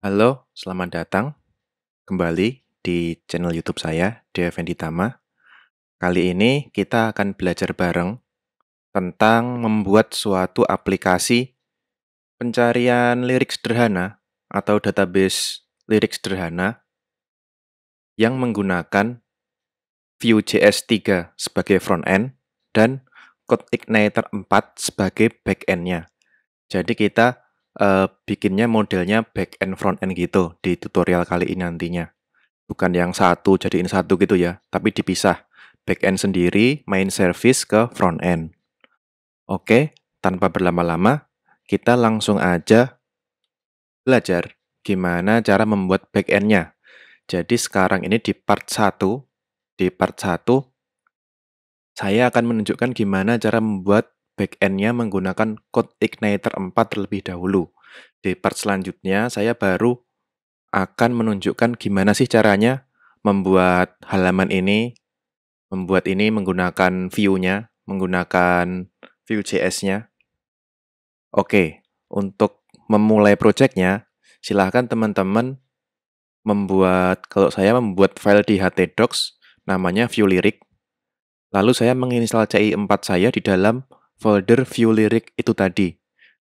Halo, selamat datang kembali di channel YouTube saya, Devendi Tama. Kali ini kita akan belajar bareng tentang membuat suatu aplikasi pencarian lirik sederhana atau database lirik sederhana yang menggunakan Vue.js 3 sebagai front end dan Code Igniter 4 sebagai back end-nya. Jadi kita uh, bikinnya modelnya back end front end gitu di tutorial kali ini nantinya. Bukan yang satu jadiin satu gitu ya, tapi dipisah. Back end sendiri, main service ke front end. Oke, tanpa berlama-lama, kita langsung aja belajar gimana cara membuat back end-nya. Jadi sekarang ini di part 1, di part 1 saya akan menunjukkan gimana cara membuat backendnya menggunakan code igniter 4 terlebih dahulu. Di part selanjutnya, saya baru akan menunjukkan gimana sih caranya membuat halaman ini, membuat ini menggunakan view-nya, menggunakan Vue.js-nya. Oke, untuk memulai project-nya, silahkan teman-teman membuat, kalau saya membuat file di htdocs, namanya view Lyric. Lalu saya menginstal CI4 saya di dalam folder view lirik itu tadi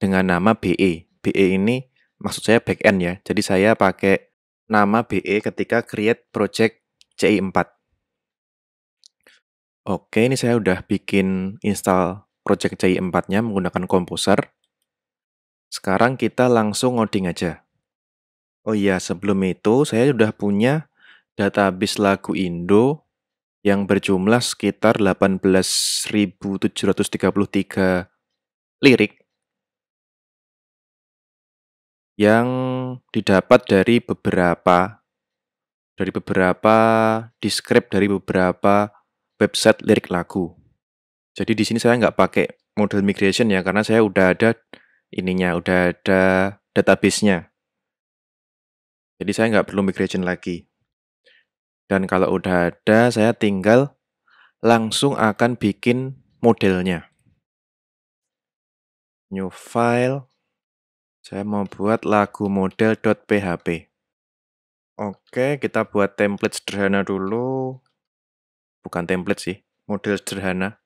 dengan nama BE. BE ini maksud saya backend ya. Jadi saya pakai nama BE ketika create project CI4. Oke, ini saya udah bikin install project CI4-nya menggunakan composer Sekarang kita langsung ngoding aja. Oh iya, sebelum itu saya sudah punya database lagu Indo yang berjumlah sekitar 18.733 lirik yang didapat dari beberapa dari beberapa deskrip dari beberapa website lirik lagu. Jadi di sini saya nggak pakai model migration ya karena saya udah ada ininya, udah ada database-nya. Jadi saya nggak perlu migration lagi. Dan kalau udah ada, saya tinggal langsung akan bikin modelnya. New file. Saya mau buat lagu model.php. Oke, kita buat template sederhana dulu. Bukan template sih, model sederhana.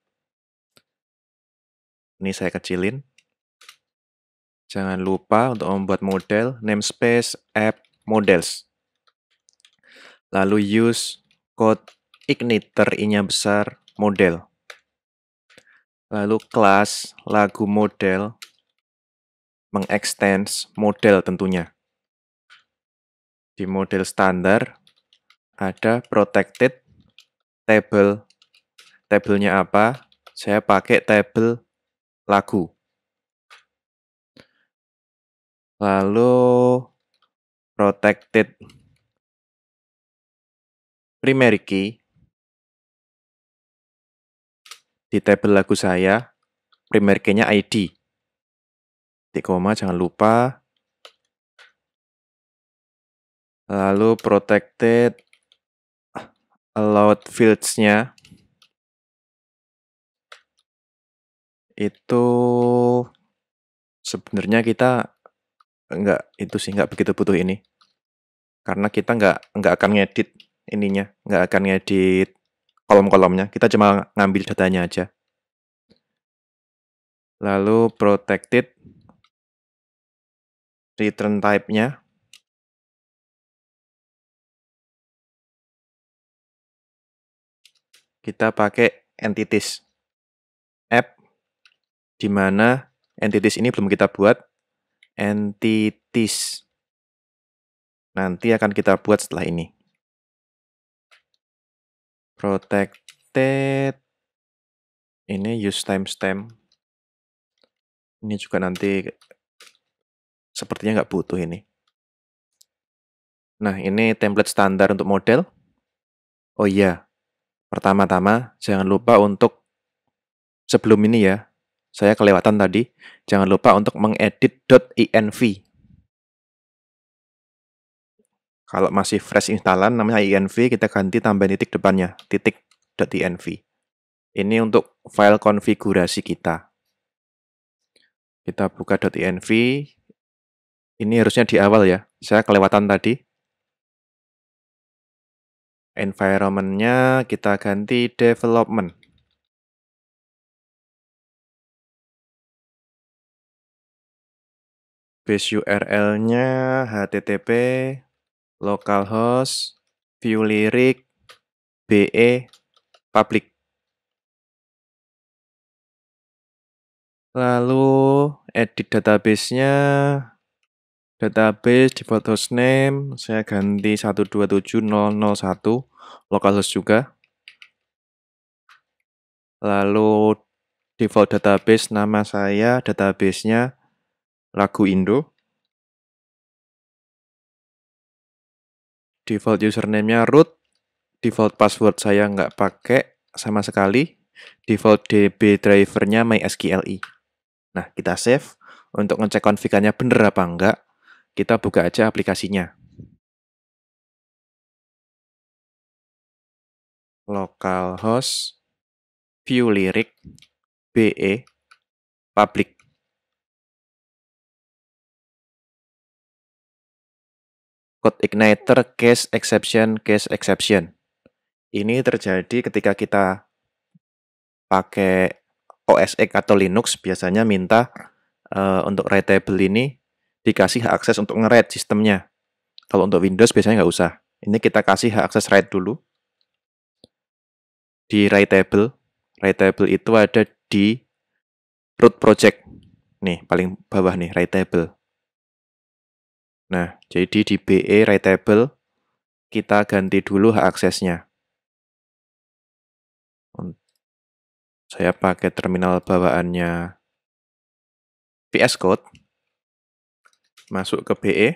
Ini saya kecilin. Jangan lupa untuk membuat model, namespace app models lalu use code igniter i-nya besar model. Lalu class lagu model mengextends model tentunya. Di model standar ada protected table. Tablenya apa? Saya pakai table lagu. Lalu protected primary key di table lagu saya, primary key-nya ID. Titik koma, jangan lupa. Lalu protected allowed fields-nya itu sebenarnya kita enggak itu sih nggak begitu butuh ini karena kita enggak nggak akan ngedit ininya, nggak akan ngedit kolom-kolomnya. Kita cuma ngambil datanya aja. Lalu protected return type-nya kita pakai entities app Dimana entities ini belum kita buat entities nanti akan kita buat setelah ini protected ini use timestamp ini juga nanti sepertinya nggak butuh ini nah ini template standar untuk model oh iya pertama-tama jangan lupa untuk sebelum ini ya saya kelewatan tadi jangan lupa untuk mengedit .env kalau masih fresh instalan namanya .env kita ganti tambah titik depannya, titik .env. Ini untuk file konfigurasi kita. Kita buka .env. Ini harusnya di awal ya. Saya kelewatan tadi. Environment-nya kita ganti development. Base URL-nya http localhost, view lirik, BE, public. Lalu edit database nya database default name saya ganti 127001 localhost juga. Lalu default database nama saya database nya lagu Indo. default username-nya root, default password saya nggak pakai sama sekali, default DB drivernya nya MySQLi. Nah, kita save. Untuk ngecek konfigannya bener apa enggak, kita buka aja aplikasinya. localhost view lirik BE public. code igniter case exception case exception. Ini terjadi ketika kita pakai OS X atau Linux biasanya minta uh, untuk writable ini dikasih hak akses untuk nge-write sistemnya. Kalau untuk Windows biasanya nggak usah. Ini kita kasih hak akses write dulu. Di writable, writable itu ada di root project. Nih, paling bawah nih, writable. Nah, jadi di BE Writable kita ganti dulu hak aksesnya. Saya pakai terminal bawaannya VS Code. Masuk ke BE.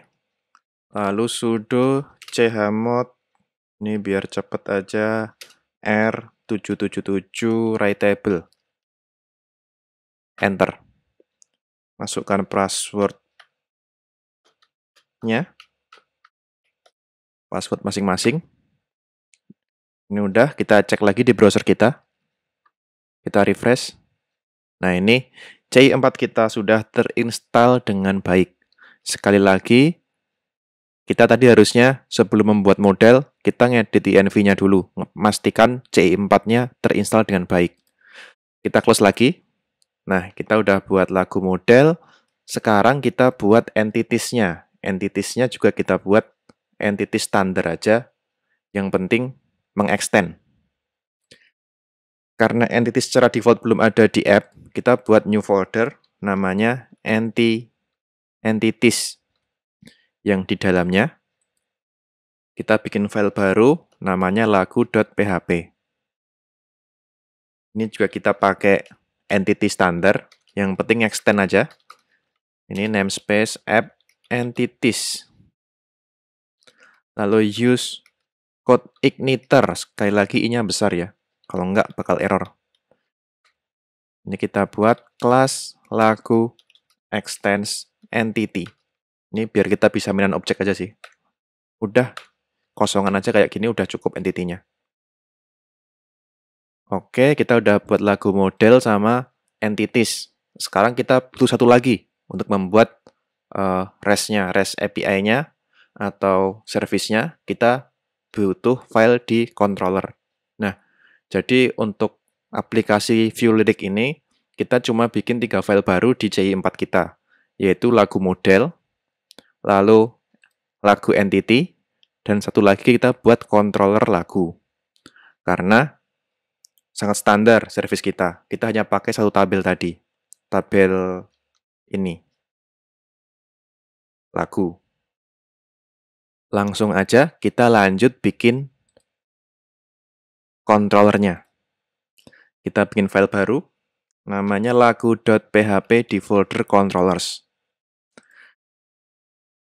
Lalu sudo chmod ini biar cepet aja R777 writable. Enter. Masukkan password passwordnya password masing-masing ini udah kita cek lagi di browser kita kita refresh nah ini c 4 kita sudah terinstall dengan baik sekali lagi kita tadi harusnya sebelum membuat model kita ngedit env nya dulu memastikan CI4-nya terinstall dengan baik kita close lagi nah kita udah buat lagu model sekarang kita buat entities-nya entitiesnya juga kita buat entitas standar aja. Yang penting mengextend. Karena entity secara default belum ada di app, kita buat new folder namanya anti entities yang di dalamnya kita bikin file baru namanya lagu.php. Ini juga kita pakai entity standar, yang penting extend aja. Ini namespace app entities. Lalu use code igniter. Sekali lagi i-nya besar ya. Kalau enggak bakal error. Ini kita buat kelas lagu extends entity. Ini biar kita bisa mainan objek aja sih. Udah kosongan aja kayak gini udah cukup entitinya. Oke, kita udah buat lagu model sama entities. Sekarang kita butuh satu lagi untuk membuat uh, REST-nya, REST API-nya atau service-nya, kita butuh file di controller. Nah, jadi untuk aplikasi Viewlyric ini, kita cuma bikin tiga file baru di ci 4 kita, yaitu lagu model, lalu lagu entity, dan satu lagi kita buat controller lagu. Karena sangat standar service kita. Kita hanya pakai satu tabel tadi. Tabel ini lagu. Langsung aja kita lanjut bikin kontrolernya. Kita bikin file baru, namanya lagu.php di folder controllers.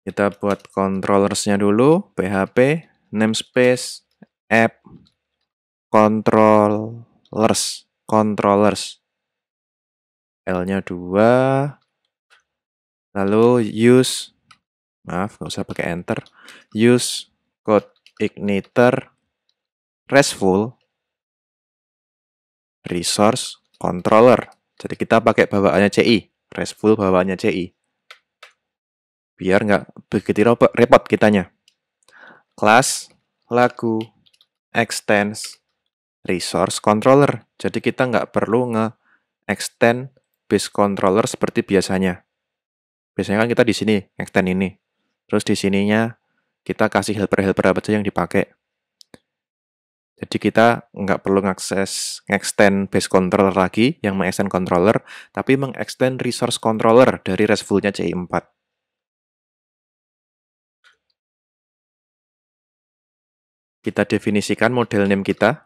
Kita buat controllersnya dulu, php namespace app controllers controllers L-nya 2 lalu use maaf nggak usah pakai enter use code igniter restful resource controller jadi kita pakai bawaannya CI restful bawaannya CI biar nggak begitu repot kitanya class lagu extends resource controller jadi kita nggak perlu nge extend base controller seperti biasanya biasanya kan kita di sini extend ini Terus di sininya kita kasih helper-helper apa saja yang dipakai. Jadi kita nggak perlu ngakses extend base controller lagi yang mengextend controller, tapi mengextend resource controller dari RESTful-nya CI4. Kita definisikan model name kita,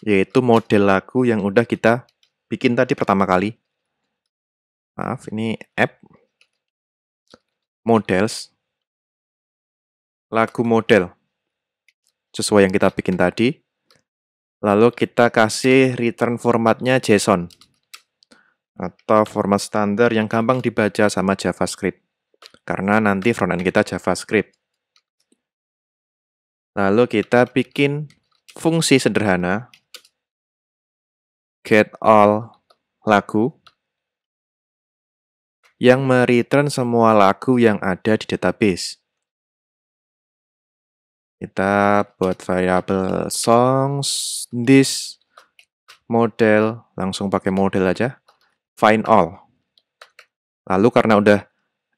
yaitu model lagu yang udah kita bikin tadi pertama kali. Maaf, ini app models lagu model sesuai yang kita bikin tadi. Lalu kita kasih return formatnya JSON atau format standar yang gampang dibaca sama JavaScript. Karena nanti frontend kita JavaScript. Lalu kita bikin fungsi sederhana get all lagu yang mereturn semua lagu yang ada di database kita buat variable songs this model langsung pakai model aja find all lalu karena udah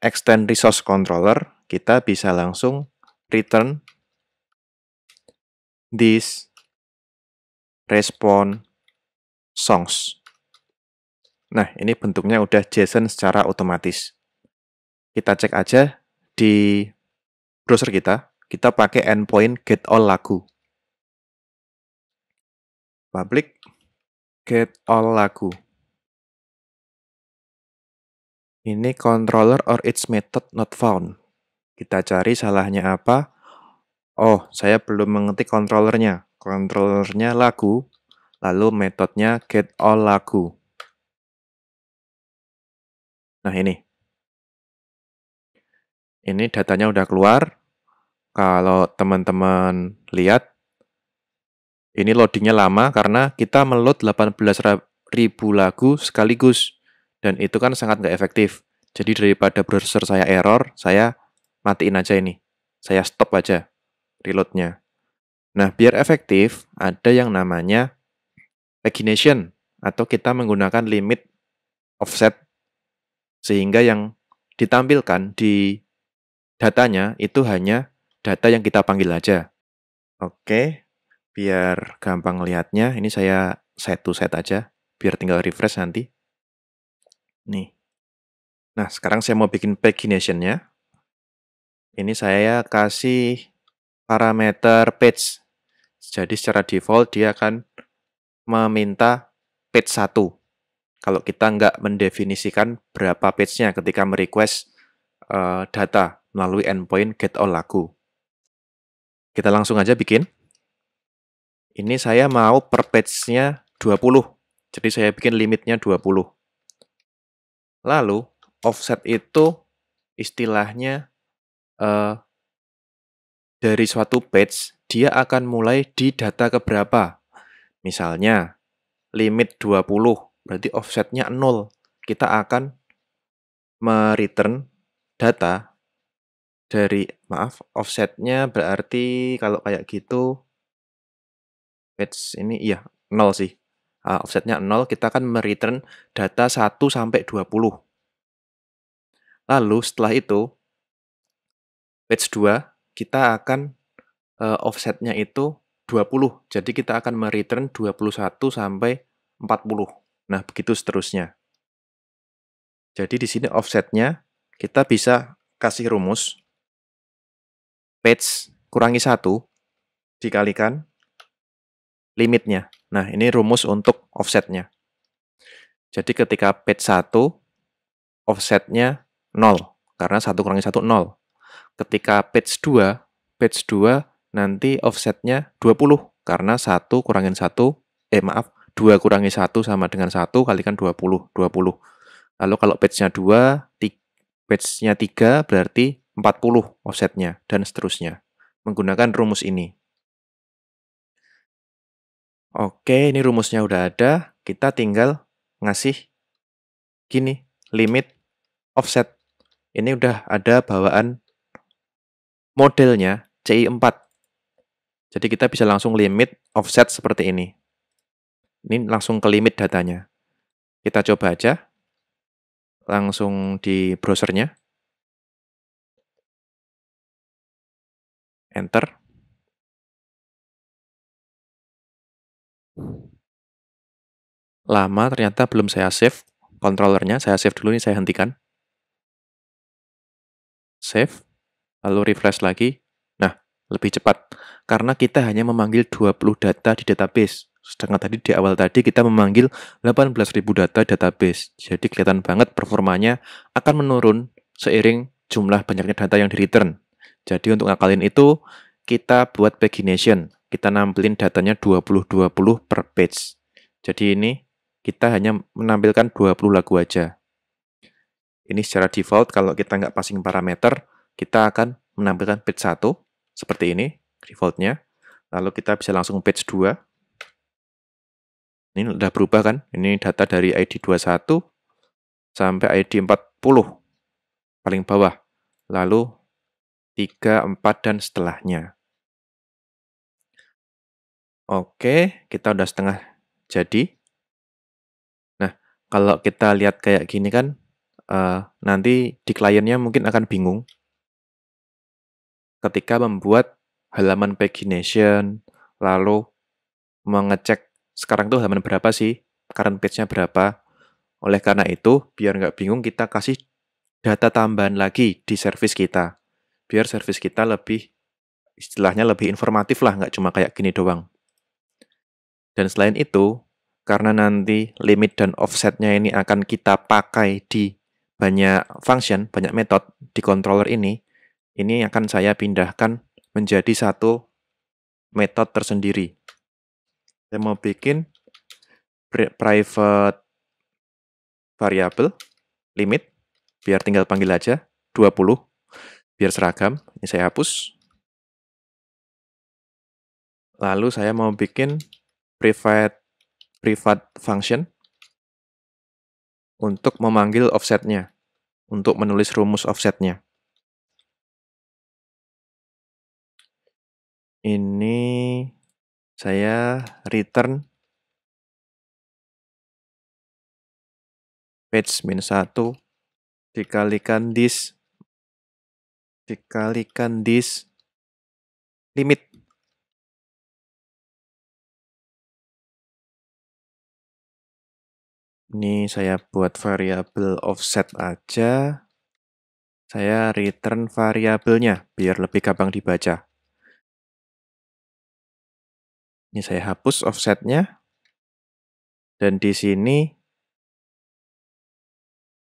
extend resource controller kita bisa langsung return this respond songs nah ini bentuknya udah JSON secara otomatis kita cek aja di browser kita kita pakai endpoint get all lagu. Public get all lagu. Ini controller or its method not found. Kita cari salahnya apa. Oh, saya belum mengetik kontrolernya kontrolernya lagu, lalu metodenya get all lagu. Nah, ini. Ini datanya udah keluar. Kalau teman-teman lihat, ini loadingnya lama karena kita meload ribu lagu sekaligus. Dan itu kan sangat nggak efektif. Jadi daripada browser saya error, saya matiin aja ini. Saya stop aja reloadnya. Nah, biar efektif, ada yang namanya pagination atau kita menggunakan limit offset sehingga yang ditampilkan di datanya itu hanya data yang kita panggil aja. Oke, biar gampang lihatnya, ini saya set to set aja, biar tinggal refresh nanti. Nih. Nah, sekarang saya mau bikin pagination-nya. Ini saya kasih parameter page. Jadi secara default dia akan meminta page 1. Kalau kita nggak mendefinisikan berapa page-nya ketika merequest uh, data melalui endpoint get all lagu. Kita langsung aja bikin. Ini saya mau per page-nya 20. Jadi saya bikin limitnya 20. Lalu offset itu istilahnya eh, dari suatu page dia akan mulai di data keberapa. Misalnya limit 20, berarti offsetnya 0. Kita akan mereturn data dari maaf, offsetnya berarti kalau kayak gitu, page ini iya, nol sih. Uh, offsetnya nol kita akan mereturn data 1 sampai 20. Lalu setelah itu, page 2, kita akan uh, offsetnya itu 20. Jadi kita akan mereturn 21 sampai 40. Nah, begitu seterusnya. Jadi di sini offsetnya kita bisa kasih rumus page kurangi satu dikalikan limitnya. Nah, ini rumus untuk offsetnya. Jadi ketika page 1 offsetnya 0 karena 1 kurangi 1 0. Ketika page 2, page 2 nanti offsetnya 20 karena 1 kurangi 1 eh maaf, 2 kurangi 1 sama dengan 1 kalikan 20, 20. Lalu kalau page-nya 2, page-nya 3 berarti 40 offsetnya, dan seterusnya. Menggunakan rumus ini. Oke, ini rumusnya udah ada. Kita tinggal ngasih gini, limit offset. Ini udah ada bawaan modelnya CI4. Jadi kita bisa langsung limit offset seperti ini. Ini langsung ke limit datanya. Kita coba aja langsung di browsernya. enter. Lama ternyata belum saya save controllernya, saya save dulu nih, saya hentikan. Save, lalu refresh lagi. Nah, lebih cepat, karena kita hanya memanggil 20 data di database. Sedangkan tadi di awal tadi kita memanggil 18.000 data database. Jadi kelihatan banget performanya akan menurun seiring jumlah banyaknya data yang di return. Jadi untuk ngakalin itu kita buat pagination. Kita nampilin datanya 20-20 per page. Jadi ini kita hanya menampilkan 20 lagu aja. Ini secara default kalau kita nggak passing parameter, kita akan menampilkan page 1 seperti ini defaultnya. Lalu kita bisa langsung page 2. Ini udah berubah kan? Ini data dari ID 21 sampai ID 40 paling bawah. Lalu 3, 4, dan setelahnya. Oke, kita udah setengah jadi. Nah, kalau kita lihat kayak gini kan, uh, nanti di kliennya mungkin akan bingung ketika membuat halaman pagination, lalu mengecek sekarang tuh halaman berapa sih, current page-nya berapa. Oleh karena itu, biar nggak bingung, kita kasih data tambahan lagi di service kita biar service kita lebih istilahnya lebih informatif lah, nggak cuma kayak gini doang. Dan selain itu, karena nanti limit dan offsetnya ini akan kita pakai di banyak function, banyak metode di controller ini, ini akan saya pindahkan menjadi satu metode tersendiri. Saya mau bikin private variable limit, biar tinggal panggil aja, 20 biar seragam. Ini saya hapus. Lalu saya mau bikin private private function untuk memanggil offsetnya, untuk menulis rumus offsetnya. Ini saya return page minus 1 dikalikan this dikalikan this limit. Ini saya buat variabel offset aja. Saya return variabelnya biar lebih gampang dibaca. Ini saya hapus offsetnya. Dan di sini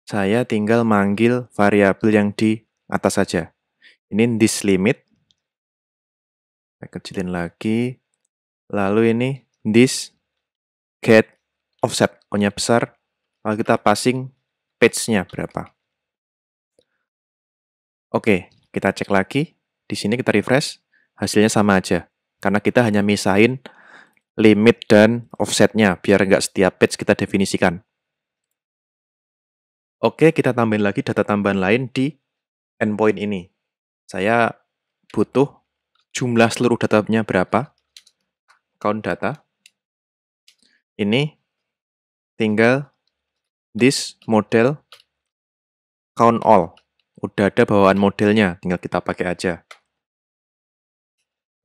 saya tinggal manggil variabel yang di atas saja. Ini this limit. Saya kecilin lagi. Lalu ini this get offset. o besar. Lalu kita passing page-nya berapa. Oke, kita cek lagi. Di sini kita refresh. Hasilnya sama aja. Karena kita hanya misahin limit dan offsetnya. Biar nggak setiap page kita definisikan. Oke, kita tambahin lagi data tambahan lain di endpoint ini. Saya butuh jumlah seluruh datanya berapa, count data. Ini tinggal this model count all. Udah ada bawaan modelnya, tinggal kita pakai aja.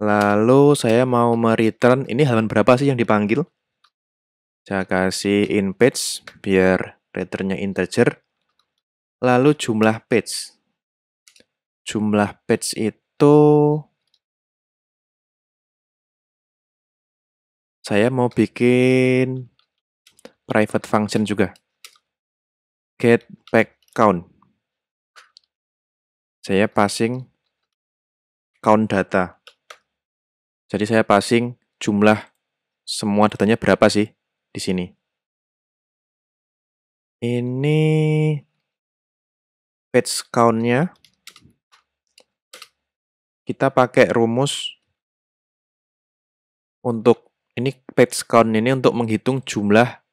Lalu saya mau mereturn, ini halaman berapa sih yang dipanggil? Saya kasih in page biar returnnya integer. Lalu jumlah page jumlah page itu saya mau bikin private function juga. Get back count. Saya passing count data. Jadi saya passing jumlah semua datanya berapa sih di sini. Ini page count-nya kita pakai rumus untuk ini page count ini untuk menghitung jumlah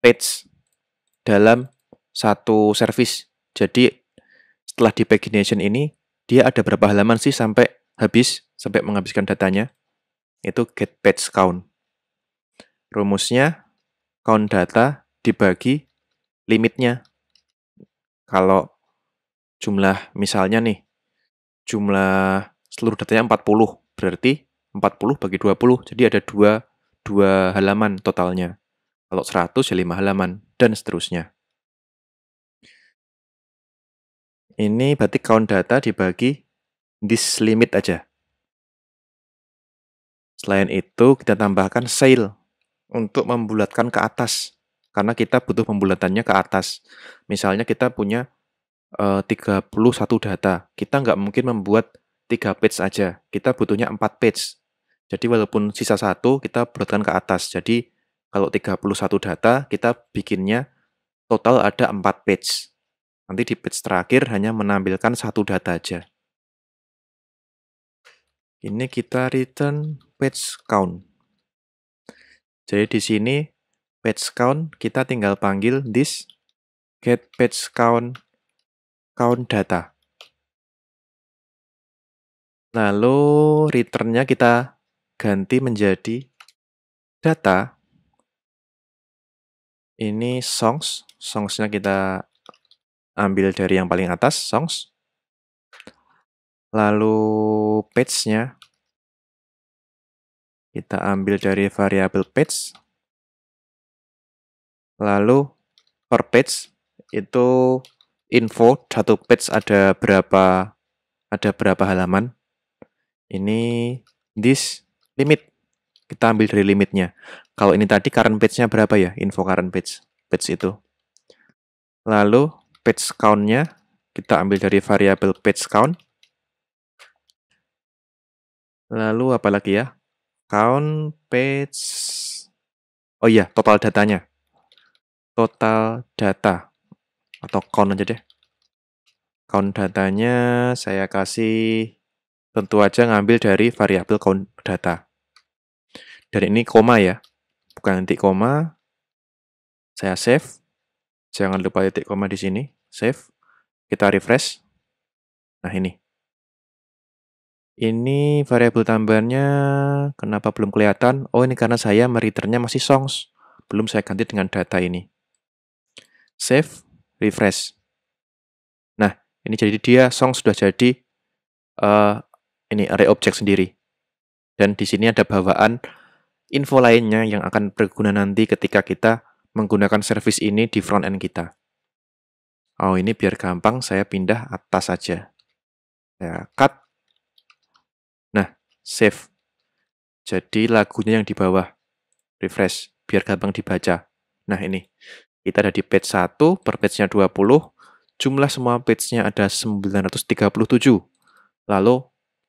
page dalam satu service. Jadi setelah di pagination ini dia ada berapa halaman sih sampai habis sampai menghabiskan datanya? Itu get page count. Rumusnya count data dibagi limitnya. Kalau jumlah misalnya nih jumlah seluruh datanya 40. Berarti 40 bagi 20, jadi ada dua dua halaman totalnya. Kalau 100 ya 5 halaman, dan seterusnya. Ini berarti count data dibagi this limit aja. Selain itu, kita tambahkan sale untuk membulatkan ke atas. Karena kita butuh pembulatannya ke atas. Misalnya kita punya eh, uh, 31 data. Kita nggak mungkin membuat Tiga page aja. Kita butuhnya empat page. Jadi walaupun sisa satu kita berikan ke atas. Jadi kalau 31 data kita bikinnya total ada empat page. Nanti di page terakhir hanya menampilkan satu data aja. Ini kita return page count. Jadi di sini page count kita tinggal panggil this get page count count data. Lalu returnnya kita ganti menjadi data. Ini songs. songsnya kita ambil dari yang paling atas, songs. Lalu page-nya kita ambil dari variabel page. Lalu per page itu info satu page ada berapa ada berapa halaman ini this limit. Kita ambil dari limitnya. Kalau ini tadi current page-nya berapa ya? Info current page, page itu. Lalu page count-nya kita ambil dari variabel page count. Lalu apalagi ya? Count page Oh iya, total datanya. Total data atau count aja deh. Count datanya saya kasih tentu aja ngambil dari variabel count data. Dan ini koma ya, bukan titik koma. Saya save. Jangan lupa titik koma di sini. Save. Kita refresh. Nah ini. Ini variabel tambahannya kenapa belum kelihatan? Oh ini karena saya meriternya masih songs. Belum saya ganti dengan data ini. Save, refresh. Nah, ini jadi dia song sudah jadi uh, ini array objek sendiri. Dan di sini ada bawaan info lainnya yang akan berguna nanti ketika kita menggunakan service ini di front end kita. Oh, ini biar gampang saya pindah atas saja. Ya, cut. Nah, save. Jadi lagunya yang di bawah. Refresh, biar gampang dibaca. Nah, ini. Kita ada di page 1, per page-nya 20. Jumlah semua page-nya ada 937. Lalu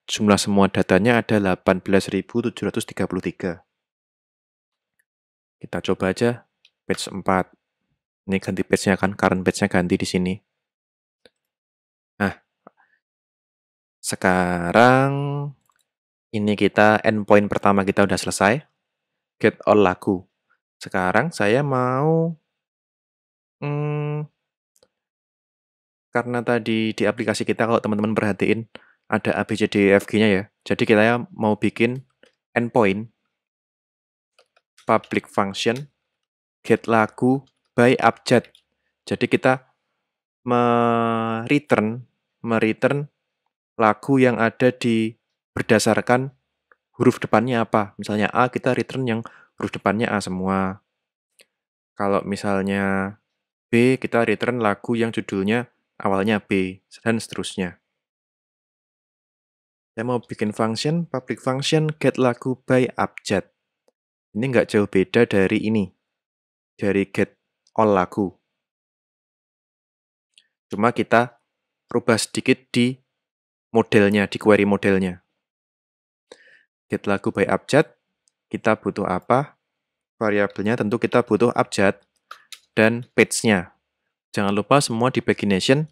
jumlah semua datanya ada 18.733. Kita coba aja page 4. Ini ganti page-nya kan, current page-nya ganti di sini. Nah, sekarang ini kita endpoint pertama kita udah selesai. Get all lagu. Sekarang saya mau hmm, karena tadi di aplikasi kita kalau teman-teman perhatiin ada A, B, e nya ya. Jadi kita ya mau bikin endpoint public function get lagu by abjad. Jadi kita mereturn mereturn lagu yang ada di berdasarkan huruf depannya apa. Misalnya A kita return yang huruf depannya A semua. Kalau misalnya B kita return lagu yang judulnya awalnya B dan seterusnya saya mau bikin function, public function get lagu by abjad. Ini nggak jauh beda dari ini, dari get all lagu. Cuma kita rubah sedikit di modelnya, di query modelnya. Get lagu by abjad, kita butuh apa? Variabelnya tentu kita butuh abjad dan page-nya. Jangan lupa semua di pagination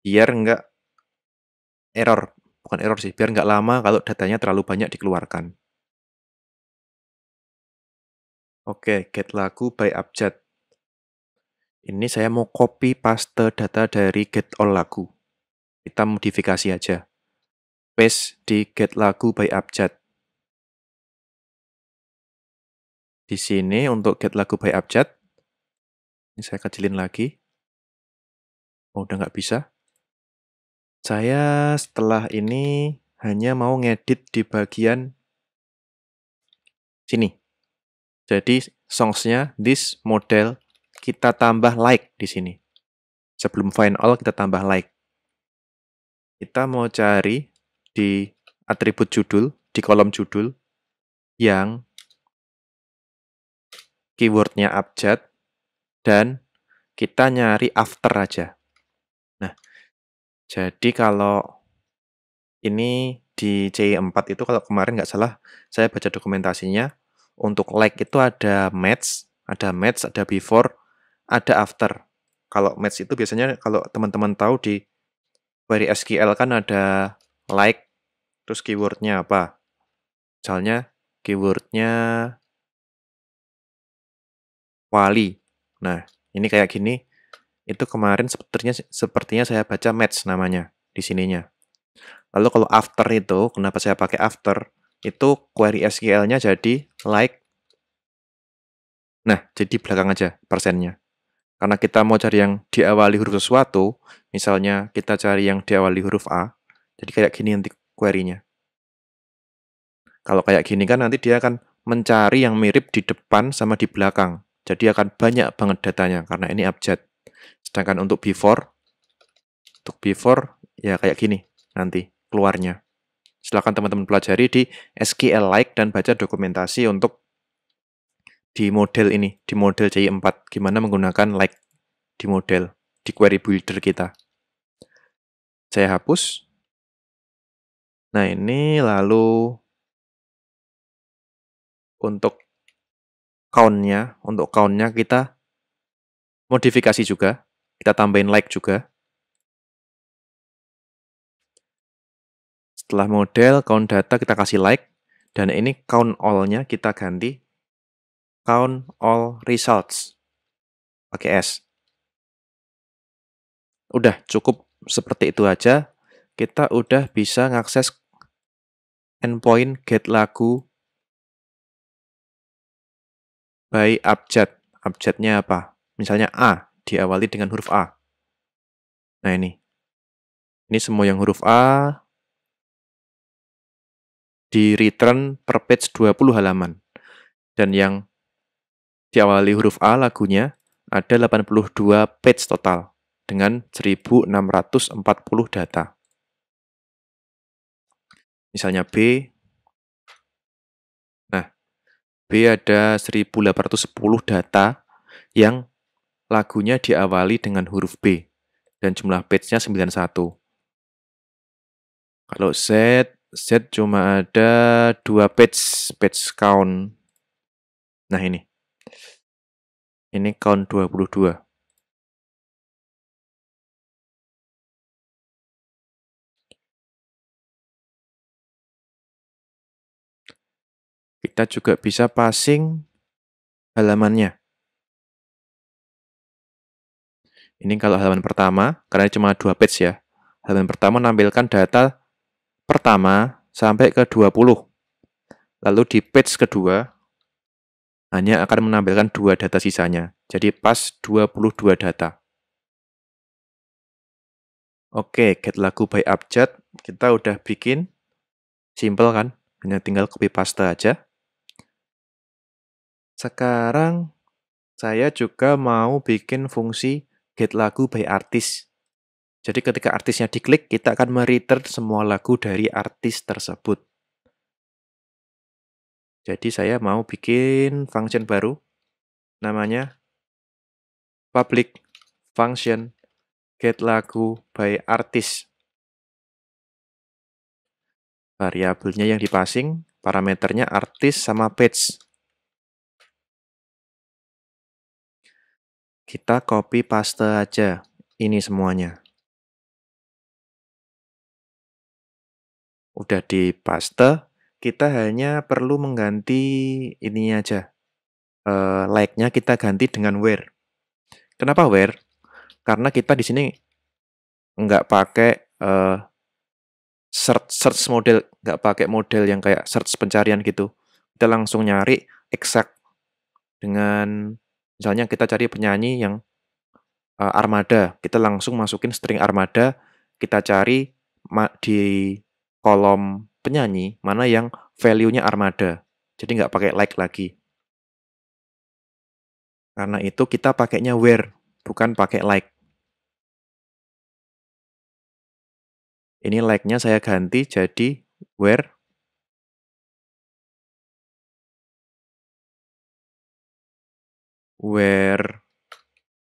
biar nggak error bukan error sih, biar nggak lama kalau datanya terlalu banyak dikeluarkan. Oke, get lagu by abjad. Ini saya mau copy paste data dari get all lagu. Kita modifikasi aja. Paste di get lagu by abjad. Di sini untuk get lagu by abjad. Ini saya kecilin lagi. Oh, udah nggak bisa. Saya setelah ini hanya mau ngedit di bagian sini. Jadi songsnya this model kita tambah like di sini. Sebelum find all kita tambah like. Kita mau cari di atribut judul, di kolom judul yang keywordnya abjad dan kita nyari after aja. Jadi kalau ini di c 4 itu kalau kemarin nggak salah saya baca dokumentasinya untuk like itu ada match, ada match, ada before, ada after. Kalau match itu biasanya kalau teman-teman tahu di query SQL kan ada like terus keywordnya apa? Misalnya keywordnya wali. Nah, ini kayak gini itu kemarin sepertinya sepertinya saya baca match namanya di sininya. Lalu kalau after itu, kenapa saya pakai after? Itu query SQL-nya jadi like. Nah, jadi belakang aja persennya. Karena kita mau cari yang diawali huruf sesuatu, misalnya kita cari yang diawali huruf A, jadi kayak gini nanti query-nya. Kalau kayak gini kan nanti dia akan mencari yang mirip di depan sama di belakang. Jadi akan banyak banget datanya karena ini abjad. Sedangkan untuk before, untuk before ya kayak gini nanti keluarnya. Silahkan teman-teman pelajari di SQL like dan baca dokumentasi untuk di model ini, di model CI4, gimana menggunakan like di model, di query builder kita. Saya hapus. Nah ini lalu untuk count-nya, untuk count-nya kita modifikasi juga. Kita tambahin like juga. Setelah model, count data kita kasih like. Dan ini count all-nya kita ganti count all results. Pakai S. Udah, cukup seperti itu aja. Kita udah bisa ngakses endpoint get lagu by abjad. Abjadnya apa? Misalnya A, diawali dengan huruf A. Nah ini. Ini semua yang huruf A di return per page 20 halaman. Dan yang diawali huruf A lagunya ada 82 page total dengan 1640 data. Misalnya B. Nah, B ada 1810 data yang lagunya diawali dengan huruf B dan jumlah page-nya 91. Kalau Z, Z cuma ada dua page, page count. Nah ini. Ini count 22. Kita juga bisa passing halamannya. Ini kalau halaman pertama, karena cuma dua page ya. Halaman pertama menampilkan data pertama sampai ke 20. Lalu di page kedua, hanya akan menampilkan dua data sisanya. Jadi pas 22 data. Oke, get lagu by abjad kita udah bikin. Simple kan? Hanya tinggal copy paste aja. Sekarang saya juga mau bikin fungsi get lagu by artis. Jadi ketika artisnya diklik, kita akan mereturn semua lagu dari artis tersebut. Jadi saya mau bikin function baru, namanya public function get lagu by artis. Variabelnya yang dipasing, parameternya artis sama page. Kita copy paste aja ini semuanya. Udah di paste, kita hanya perlu mengganti ini aja. E, like-nya kita ganti dengan where. Kenapa where? Karena kita di sini nggak pakai e, search search model, nggak pakai model yang kayak search pencarian gitu. Kita langsung nyari exact dengan Misalnya kita cari penyanyi yang uh, armada, kita langsung masukin string armada, kita cari di kolom penyanyi mana yang value-nya armada. Jadi nggak pakai like lagi. Karena itu kita pakainya where, bukan pakai like. Ini like-nya saya ganti jadi where where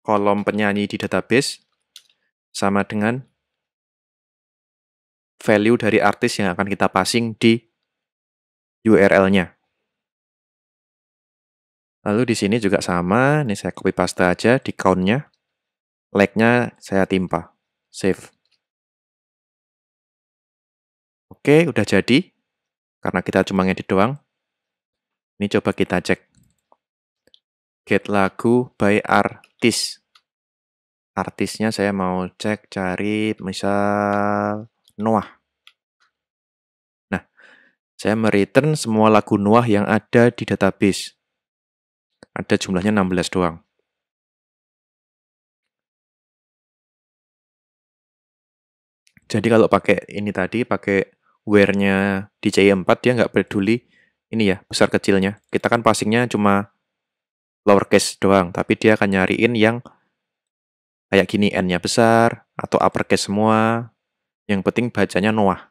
kolom penyanyi di database sama dengan value dari artis yang akan kita passing di URL-nya. Lalu di sini juga sama, ini saya copy paste aja di count-nya. Lag-nya saya timpa. Save. Oke, udah jadi. Karena kita cuma ngedit doang. Ini coba kita cek get lagu by artis. Artisnya saya mau cek cari misal Noah. Nah, saya mereturn semua lagu Noah yang ada di database. Ada jumlahnya 16 doang. Jadi kalau pakai ini tadi, pakai where-nya DJI 4 e dia nggak peduli ini ya, besar kecilnya. Kita kan passingnya cuma lowercase doang, tapi dia akan nyariin yang kayak gini n-nya besar atau uppercase semua. Yang penting bacanya Noah.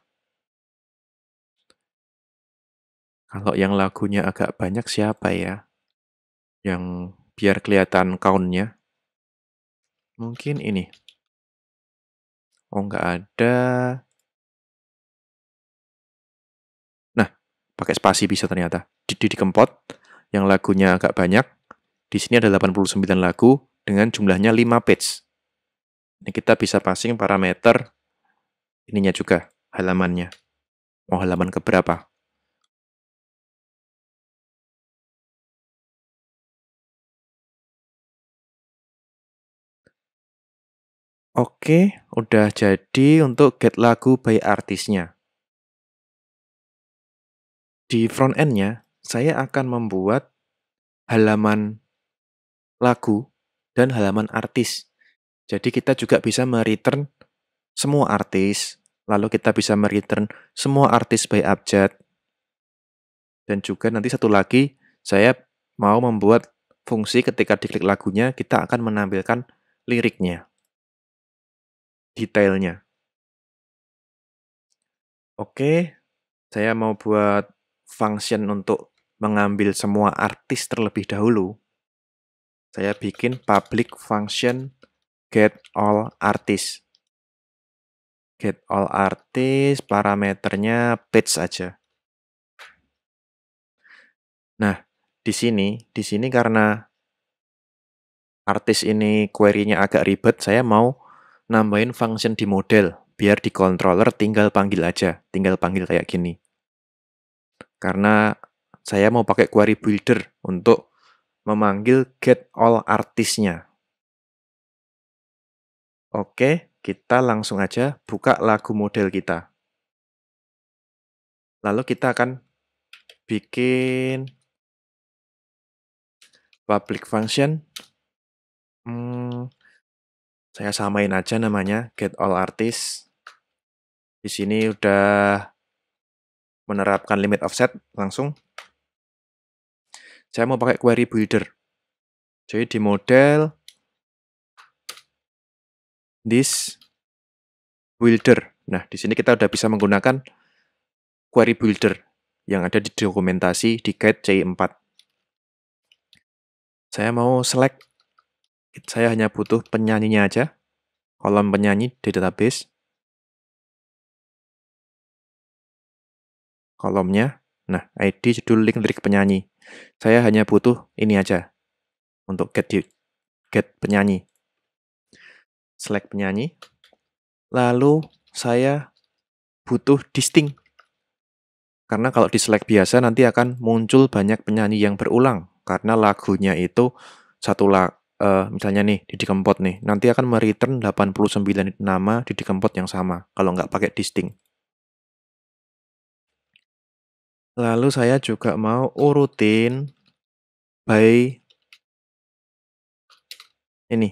Kalau yang lagunya agak banyak siapa ya? Yang biar kelihatan count Mungkin ini. Oh, nggak ada. Nah, pakai spasi bisa ternyata. Didi Kempot, yang lagunya agak banyak, di sini ada 89 lagu dengan jumlahnya 5 page. Ini kita bisa passing parameter ininya juga, halamannya. Mau halaman keberapa? Oke, udah jadi untuk get lagu by artisnya. Di front end-nya, saya akan membuat halaman lagu, dan halaman artis. Jadi kita juga bisa mereturn semua artis, lalu kita bisa mereturn semua artis by abjad. Dan juga nanti satu lagi, saya mau membuat fungsi ketika diklik lagunya, kita akan menampilkan liriknya, detailnya. Oke, saya mau buat function untuk mengambil semua artis terlebih dahulu. Saya bikin public function get all artist. Get all artist parameternya page aja. Nah, di sini, di sini karena artis ini query-nya agak ribet, saya mau nambahin function di model biar di controller tinggal panggil aja, tinggal panggil kayak gini. Karena saya mau pakai query builder untuk memanggil get all artisnya. Oke, kita langsung aja buka lagu model kita. Lalu kita akan bikin public function. Hmm, saya samain aja namanya get all artis. Di sini udah menerapkan limit offset langsung saya mau pakai query builder. Jadi di model this builder. Nah, di sini kita sudah bisa menggunakan query builder yang ada di dokumentasi di guide C4. Saya mau select, saya hanya butuh penyanyinya aja, kolom penyanyi di database. Kolomnya, nah ID judul link lirik penyanyi. Saya hanya butuh ini aja untuk get you, get penyanyi. Select penyanyi. Lalu saya butuh distinct. Karena kalau di select biasa nanti akan muncul banyak penyanyi yang berulang karena lagunya itu satu lag uh, eh, misalnya nih di Kempot nih nanti akan mereturn 89 nama di Kempot yang sama kalau nggak pakai distinct. Lalu saya juga mau urutin by ini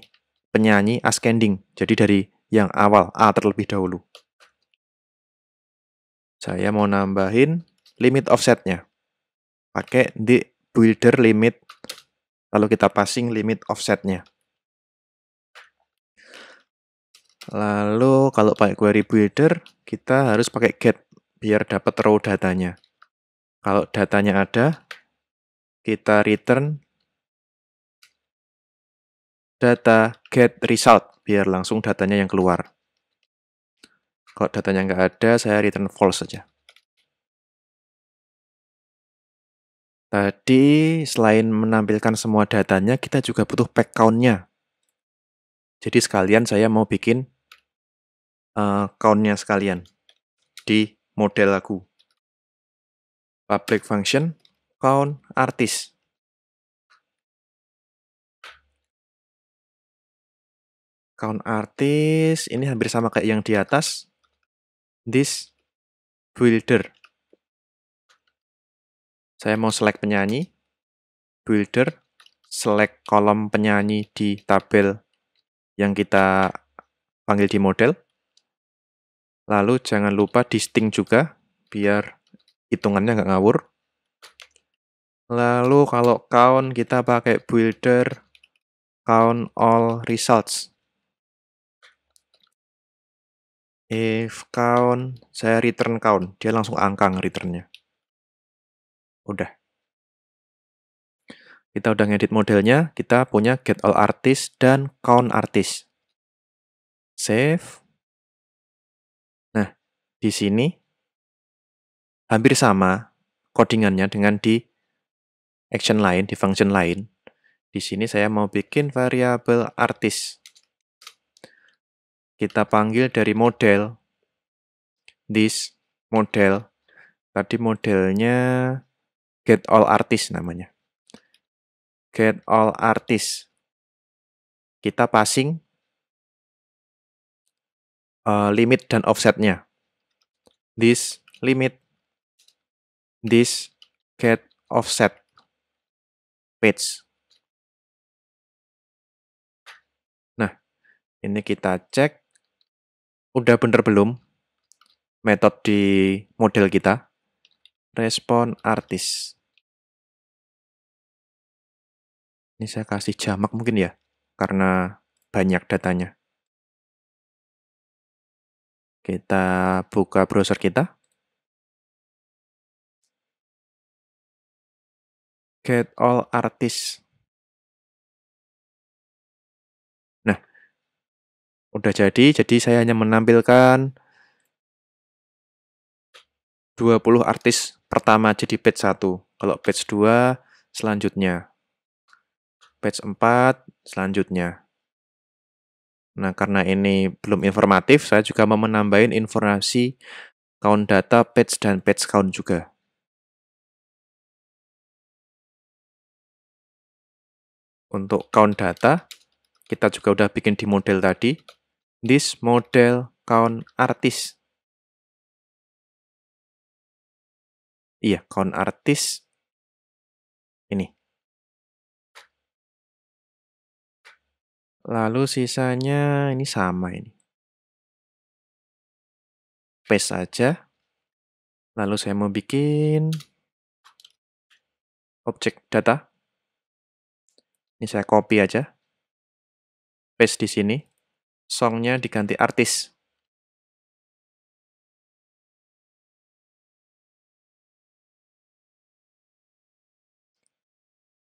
penyanyi ascending. Jadi dari yang awal A terlebih dahulu. Saya mau nambahin limit offsetnya. Pakai di builder limit lalu kita passing limit offsetnya. Lalu kalau pakai query builder, kita harus pakai get biar dapat row datanya. Kalau datanya ada, kita return data get result, biar langsung datanya yang keluar. Kalau datanya nggak ada, saya return false saja. Tadi selain menampilkan semua datanya, kita juga butuh pack count-nya. Jadi sekalian saya mau bikin uh, eh, count-nya sekalian di model aku public function count artis. Count artis ini hampir sama kayak yang di atas. This builder. Saya mau select penyanyi, builder, select kolom penyanyi di tabel yang kita panggil di model. Lalu jangan lupa di juga biar hitungannya nggak ngawur. Lalu kalau count kita pakai builder count all results. If count, saya return count. Dia langsung angka returnnya. Udah. Kita udah ngedit modelnya, kita punya get all artist dan count artist. Save. Nah, di sini hampir sama codingannya dengan di action lain, di function lain. Di sini saya mau bikin variabel artis. Kita panggil dari model this model. Tadi modelnya get all artis namanya. Get all artis. Kita passing uh, limit dan offsetnya. This limit this get offset page. Nah, ini kita cek udah bener belum metode di model kita respon artis. Ini saya kasih jamak mungkin ya, karena banyak datanya. Kita buka browser kita. get all artists. Nah, udah jadi. Jadi saya hanya menampilkan 20 artis pertama jadi page 1. Kalau page 2 selanjutnya. Page 4 selanjutnya. Nah, karena ini belum informatif, saya juga mau menambahin informasi count data page dan page count juga. untuk count data, kita juga udah bikin di model tadi, this model count artist. Iya, count artist ini. Lalu sisanya ini sama ini. Paste aja. Lalu saya mau bikin objek data ini saya copy aja. Paste di sini. Songnya diganti artis.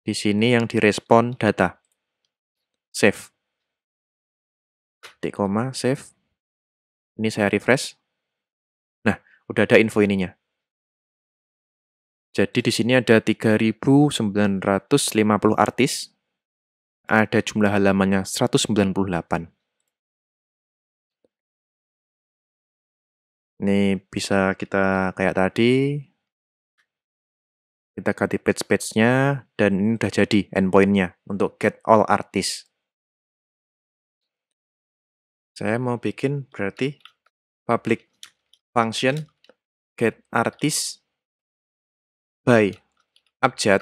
Di sini yang direspon data. Save. Titik koma, save. Ini saya refresh. Nah, udah ada info ininya. Jadi di sini ada 3.950 artis ada jumlah halamannya 198. Ini bisa kita kayak tadi, kita ganti page-page-nya, dan ini udah jadi endpoint-nya untuk get all artists. Saya mau bikin berarti public function get artist by abjad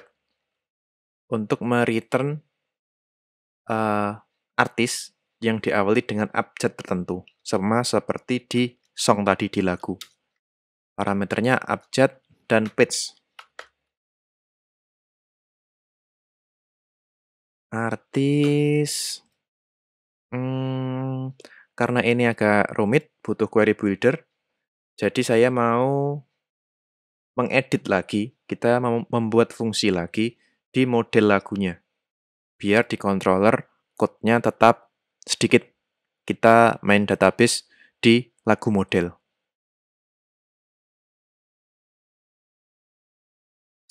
untuk mereturn uh, artis yang diawali dengan abjad tertentu, sama seperti di song tadi di lagu. Parameternya abjad dan pitch. Artis hmm, karena ini agak rumit, butuh query builder. Jadi saya mau mengedit lagi, kita membuat fungsi lagi di model lagunya biar di controller code-nya tetap sedikit. Kita main database di lagu model.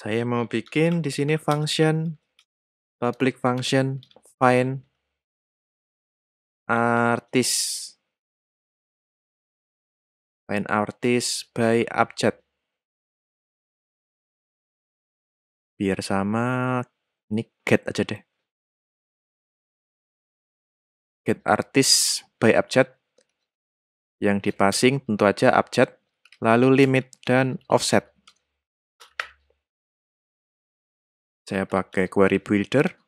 Saya mau bikin di sini function public function find artis find artis by abjad biar sama ini get aja deh get artist by abjad yang dipasing tentu aja abjad lalu limit dan offset saya pakai query builder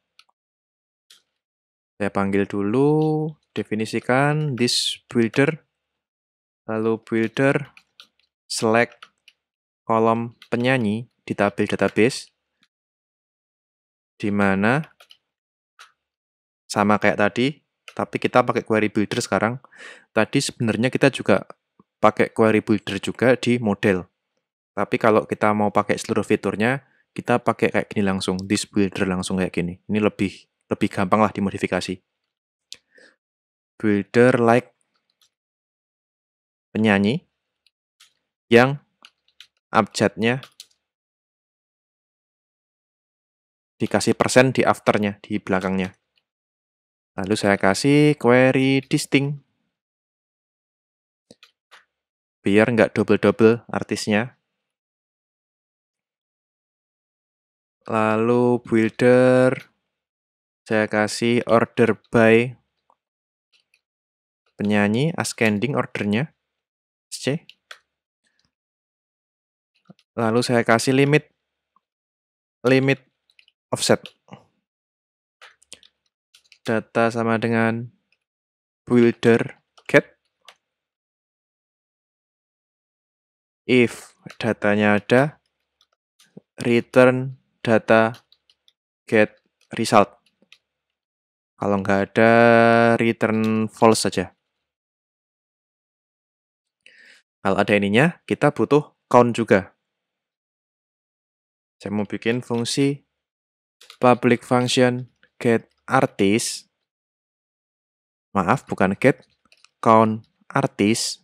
saya panggil dulu definisikan this builder lalu builder select kolom penyanyi di tabel database di mana sama kayak tadi tapi kita pakai query builder sekarang. Tadi sebenarnya kita juga pakai query builder juga di model. Tapi kalau kita mau pakai seluruh fiturnya, kita pakai kayak gini langsung, this builder langsung kayak gini. Ini lebih lebih gampang lah dimodifikasi. Builder like penyanyi yang abjadnya dikasih persen di afternya, di belakangnya. Lalu saya kasih query distinct. Biar nggak double-double artisnya. Lalu builder, saya kasih order by penyanyi, ascending ordernya, C. Lalu saya kasih limit, limit offset data sama dengan builder get if datanya ada return data get result kalau nggak ada return false saja kalau ada ininya kita butuh count juga saya mau bikin fungsi public function get artis, maaf bukan get count artis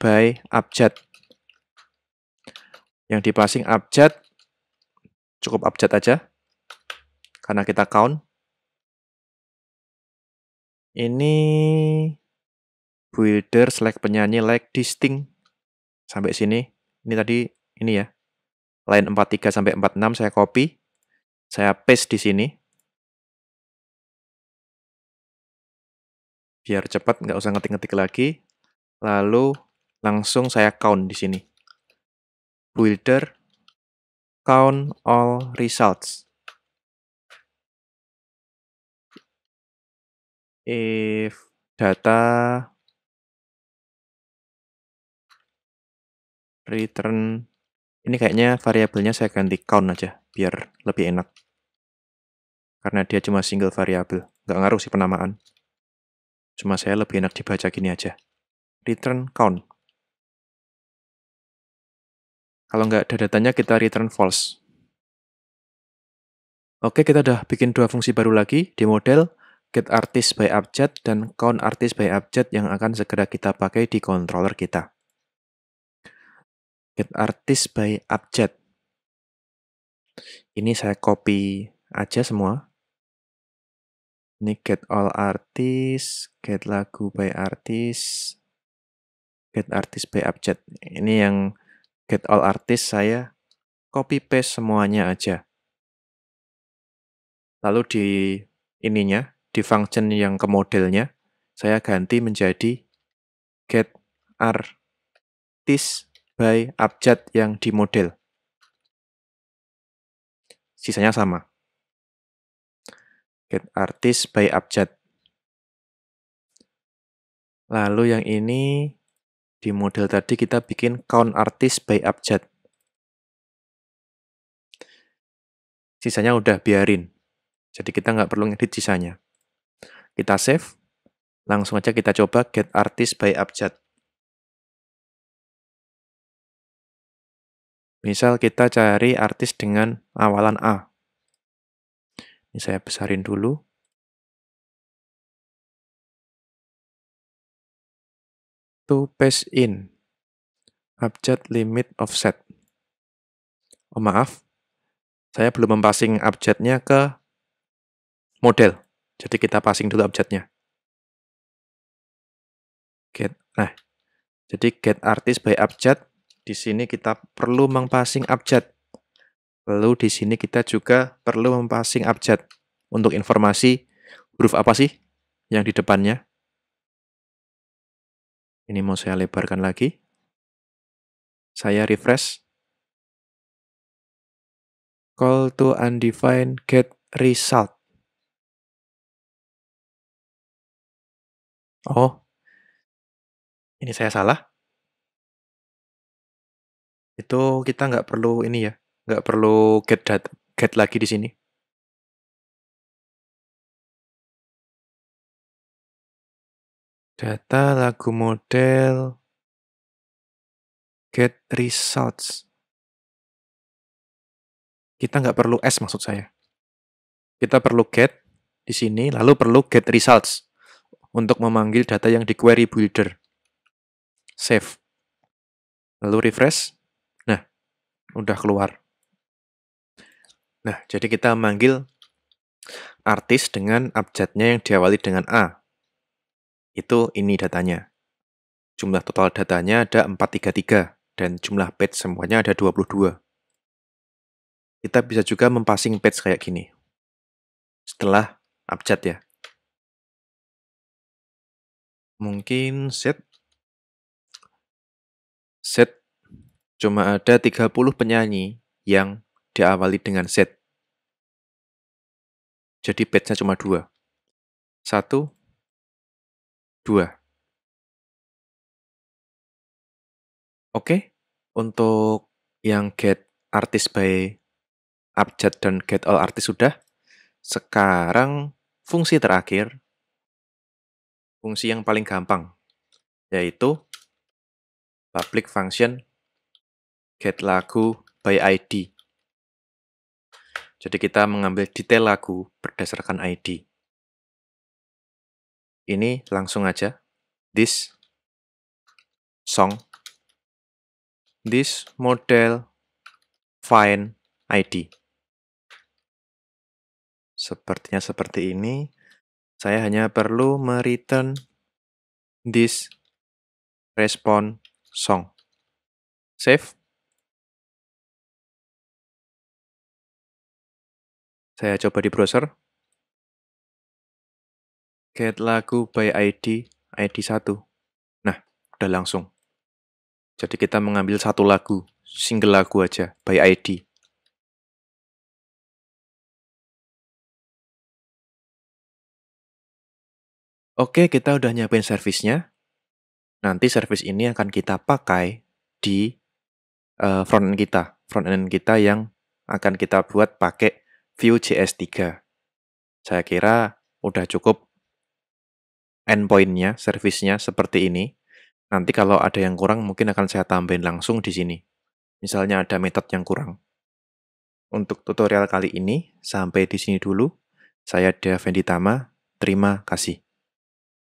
by abjad. Yang di passing abjad, cukup abjad aja, karena kita count. Ini builder select penyanyi like distinct sampai sini. Ini tadi ini ya. Line 43 sampai 46 saya copy. Saya paste di sini. biar cepat nggak usah ngetik-ngetik lagi. Lalu langsung saya count di sini. Builder count all results. If data return ini kayaknya variabelnya saya ganti count aja biar lebih enak. Karena dia cuma single variabel nggak ngaruh sih penamaan. Cuma saya lebih enak dibaca gini aja. Return count. Kalau nggak ada datanya, kita return false. Oke, kita udah bikin dua fungsi baru lagi di model get artist by abjad dan count artist by abjad yang akan segera kita pakai di controller kita. Get artist by abjad. Ini saya copy aja semua. Ini get all artis, get lagu by artis, get artis by abjad. Ini yang get all artis saya copy paste semuanya aja. Lalu di ininya, di function yang ke modelnya, saya ganti menjadi get artis by abjad yang di model. Sisanya sama. Get Artist by Abjad. Lalu yang ini di model tadi kita bikin count artist by Abjad. Sisanya udah biarin. Jadi kita nggak perlu ngedit sisanya. Kita save. Langsung aja kita coba get artist by Abjad. Misal kita cari artis dengan awalan A. Ini saya besarin dulu. To paste in abjad limit offset. Oh maaf, saya belum mempassing abjadnya ke model. Jadi kita passing dulu abjadnya. Get. Nah, jadi get artist by abjad. Di sini kita perlu mempassing abjad. Lalu di sini kita juga perlu mempassing abjad untuk informasi huruf apa sih yang di depannya. Ini mau saya lebarkan lagi. Saya refresh. Call to undefined get result. Oh, ini saya salah. Itu kita nggak perlu ini ya, nggak perlu get data, get lagi di sini. Data lagu model get results. Kita nggak perlu S maksud saya. Kita perlu get di sini, lalu perlu get results untuk memanggil data yang di query builder. Save. Lalu refresh. Nah, udah keluar. Nah, jadi kita manggil artis dengan abjadnya yang diawali dengan A. Itu ini datanya. Jumlah total datanya ada 433 dan jumlah page semuanya ada 22. Kita bisa juga mempassing page kayak gini. Setelah abjad ya. Mungkin set set cuma ada 30 penyanyi yang diawali dengan Z. Jadi page nya cuma dua. Satu, dua. Oke, untuk yang get artist by abjad dan get all artist sudah. Sekarang fungsi terakhir, fungsi yang paling gampang, yaitu public function get lagu by ID. Jadi kita mengambil detail lagu berdasarkan ID. Ini langsung aja. This song. This model find ID. Sepertinya seperti ini. Saya hanya perlu mereturn this respond song. Save. Saya coba di browser. Get lagu by ID, ID 1. Nah, udah langsung. Jadi kita mengambil satu lagu, single lagu aja, by ID. Oke, kita udah nyiapin servisnya. Nanti service ini akan kita pakai di uh, eh, front end kita, front end kita yang akan kita buat pakai Vue.js 3. Saya kira udah cukup endpointnya, servicenya seperti ini. Nanti kalau ada yang kurang mungkin akan saya tambahin langsung di sini. Misalnya ada metode yang kurang. Untuk tutorial kali ini, sampai di sini dulu. Saya Devendi Tama, terima kasih.